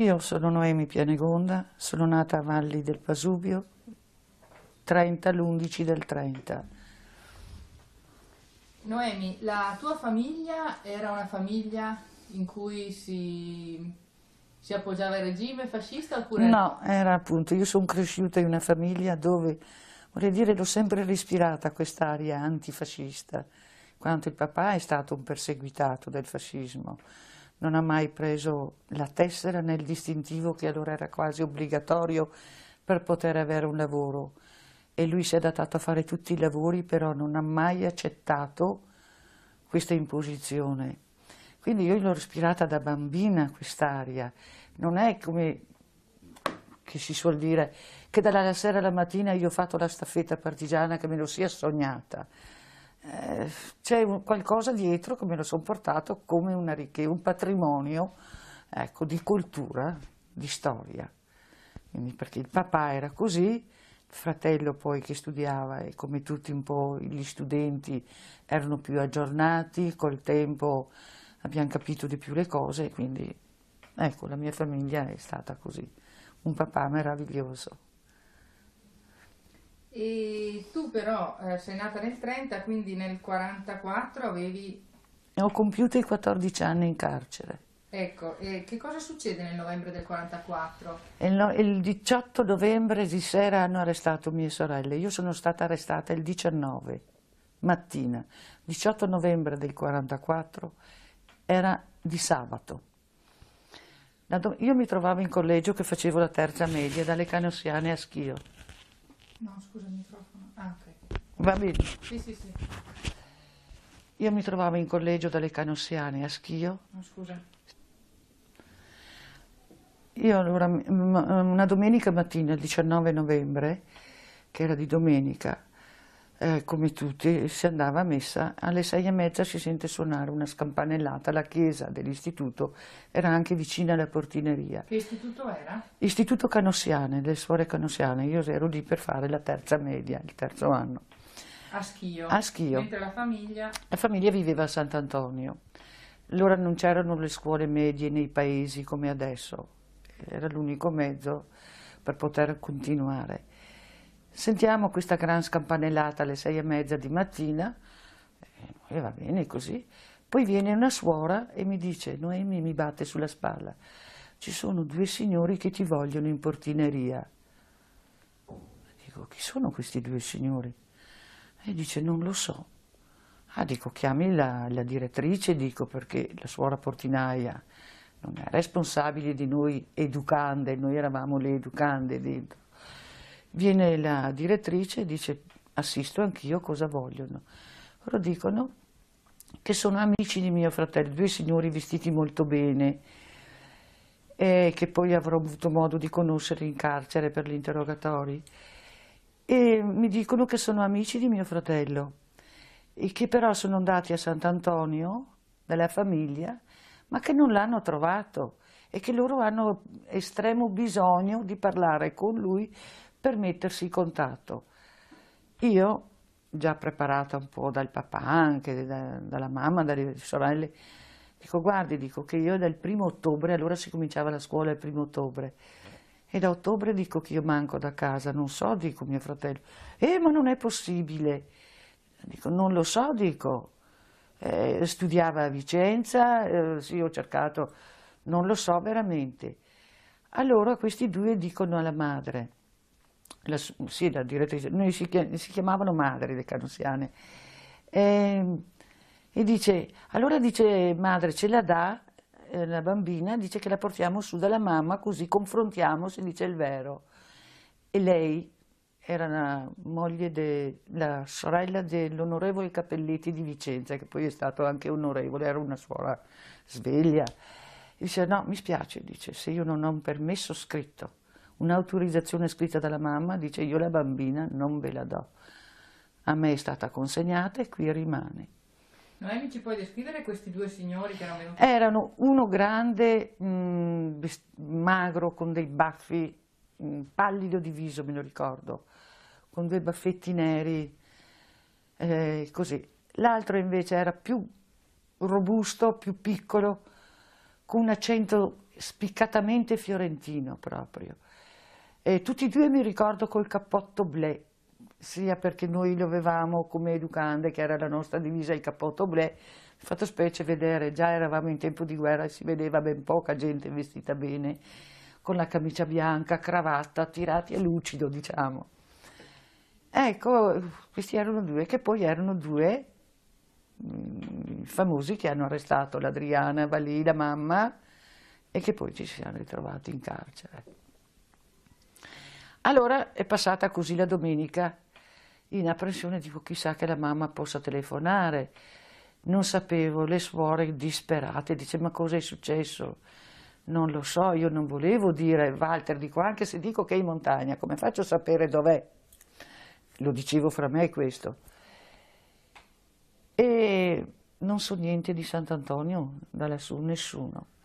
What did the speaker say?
Io sono Noemi Pianegonda, sono nata a Valli del Pasubio, 30 l'11 del 30. Noemi, la tua famiglia era una famiglia in cui si, si appoggiava il regime fascista oppure... No, era appunto, io sono cresciuta in una famiglia dove, vorrei dire, l'ho sempre respirata quest'aria antifascista, quanto il papà è stato un perseguitato del fascismo non ha mai preso la tessera nel distintivo che allora era quasi obbligatorio per poter avere un lavoro e lui si è adattato a fare tutti i lavori però non ha mai accettato questa imposizione. Quindi io l'ho respirata da bambina quest'aria, non è come che si suol dire che dalla sera alla mattina io ho fatto la staffetta partigiana che me lo sia sognata. Eh, c'è qualcosa dietro che me lo sono portato come una ricchezza, un patrimonio ecco, di cultura, di storia. Quindi perché il papà era così, il fratello poi che studiava e come tutti un po' gli studenti erano più aggiornati, col tempo abbiamo capito di più le cose, quindi ecco la mia famiglia è stata così, un papà meraviglioso. E tu però eh, sei nata nel 30, quindi nel 44 avevi... Ho compiuto i 14 anni in carcere. Ecco, e che cosa succede nel novembre del 44? Il, no, il 18 novembre di sera hanno arrestato mie sorelle, io sono stata arrestata il 19 mattina, 18 novembre del 44 era di sabato. Io mi trovavo in collegio che facevo la terza media dalle Canossiane a Schio. No, scusa il microfono. Ah, ok. Va bene. Sì, sì, sì. Io mi trovavo in collegio dalle Canossiane a Schio. No, scusa. Io allora, una domenica mattina, il 19 novembre, che era di domenica, eh, come tutti, si andava a messa, alle sei e mezza si sente suonare una scampanellata, la chiesa dell'istituto era anche vicina alla portineria. Che istituto era? Istituto Canossiane, delle suore Canossiane, io ero lì per fare la terza media, il terzo anno. A Schio? A Schio. Mentre la famiglia? La famiglia viveva a Sant'Antonio. Allora non c'erano le scuole medie nei paesi come adesso, era l'unico mezzo per poter continuare. Sentiamo questa gran scampanellata alle sei e mezza di mattina, eh, e va bene così. Poi viene una suora e mi dice, Noemi mi batte sulla spalla, ci sono due signori che ti vogliono in portineria. Dico, chi sono questi due signori? E dice, non lo so. Ah, dico, chiami la, la direttrice, dico, perché la suora portinaia non è responsabile di noi educande, noi eravamo le educande dentro. Viene la direttrice e dice assisto anch'io cosa vogliono. Loro dicono che sono amici di mio fratello, due signori vestiti molto bene, eh, che poi avrò avuto modo di conoscere in carcere per gli interrogatori. E mi dicono che sono amici di mio fratello e che però sono andati a Sant'Antonio dalla famiglia, ma che non l'hanno trovato e che loro hanno estremo bisogno di parlare con lui per mettersi in contatto. Io, già preparata un po' dal papà, anche da, dalla mamma, dalle sorelle, dico guardi, dico che io dal primo ottobre, allora si cominciava la scuola il primo ottobre, e da ottobre dico che io manco da casa, non so, dico mio fratello, eh ma non è possibile, dico non lo so, dico, eh, studiava a Vicenza, eh, sì ho cercato, non lo so veramente. Allora questi due dicono alla madre, la, sì, la direttrice, noi si, si chiamavano madri le canusiane, e, ehm, e, dice, allora dice madre ce la dà eh, la bambina, dice che la portiamo su dalla mamma così confrontiamo se dice il vero. E lei era la moglie de, la sorella dell'onorevole Capelletti di Vicenza, che poi è stato anche onorevole, era una suora sveglia. E dice, no, mi spiace, dice, se io non ho un permesso scritto un'autorizzazione scritta dalla mamma, dice io la bambina non ve la do. A me è stata consegnata e qui rimane. Noemi, ci puoi descrivere questi due signori che erano venuti? Erano uno grande, mh, magro, con dei baffi, mh, pallido di viso, me lo ricordo, con due baffetti neri, eh, così. L'altro invece era più robusto, più piccolo, con un accento spiccatamente fiorentino proprio. E tutti e due mi ricordo col cappotto blé, sia perché noi lo avevamo come educande, che era la nostra divisa, il cappotto blé, fatto specie vedere, già eravamo in tempo di guerra e si vedeva ben poca gente vestita bene, con la camicia bianca, cravatta, tirati a lucido, diciamo. Ecco, questi erano due, che poi erano due mh, mm, famosi che hanno arrestato l'Adriana Valì, la mamma, e che poi ci si sono ritrovati in carcere. Allora è passata così la domenica in apprensione, dico chissà che la mamma possa telefonare. Non sapevo, le suore disperate, dice ma cosa è successo? Non lo so, io non volevo dire, Walter, dico anche se dico che è in montagna, come faccio a sapere dov'è? Lo dicevo fra me questo. E non so niente di Sant'Antonio da lassù, nessuno.